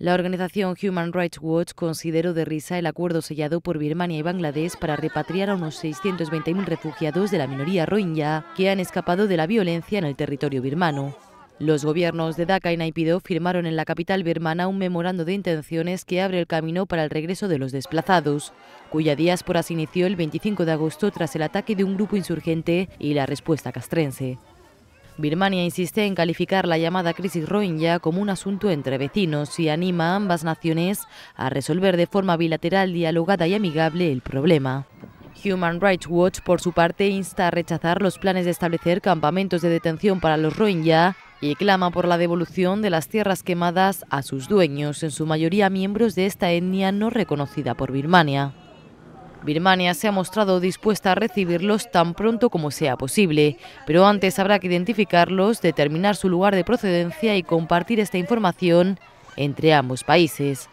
La organización Human Rights Watch consideró de risa el acuerdo sellado por Birmania y Bangladesh para repatriar a unos 620.000 refugiados de la minoría rohingya que han escapado de la violencia en el territorio birmano. Los gobiernos de Dhaka y Naipido firmaron en la capital birmana un memorando de intenciones que abre el camino para el regreso de los desplazados, cuya diáspora se inició el 25 de agosto tras el ataque de un grupo insurgente y la respuesta castrense. Birmania insiste en calificar la llamada crisis Rohingya como un asunto entre vecinos y anima a ambas naciones a resolver de forma bilateral, dialogada y amigable el problema. Human Rights Watch, por su parte, insta a rechazar los planes de establecer campamentos de detención para los Rohingya y clama por la devolución de las tierras quemadas a sus dueños, en su mayoría miembros de esta etnia no reconocida por Birmania. Birmania se ha mostrado dispuesta a recibirlos tan pronto como sea posible, pero antes habrá que identificarlos, determinar su lugar de procedencia y compartir esta información entre ambos países.